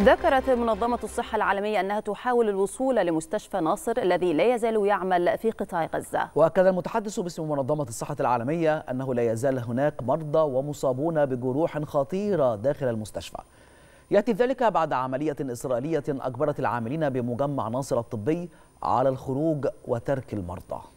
ذكرت منظمة الصحة العالمية أنها تحاول الوصول لمستشفى ناصر الذي لا يزال يعمل في قطاع غزة وأكد المتحدث باسم منظمة الصحة العالمية أنه لا يزال هناك مرضى ومصابون بجروح خطيرة داخل المستشفى يأتي ذلك بعد عملية إسرائيلية أجبرت العاملين بمجمع ناصر الطبي على الخروج وترك المرضى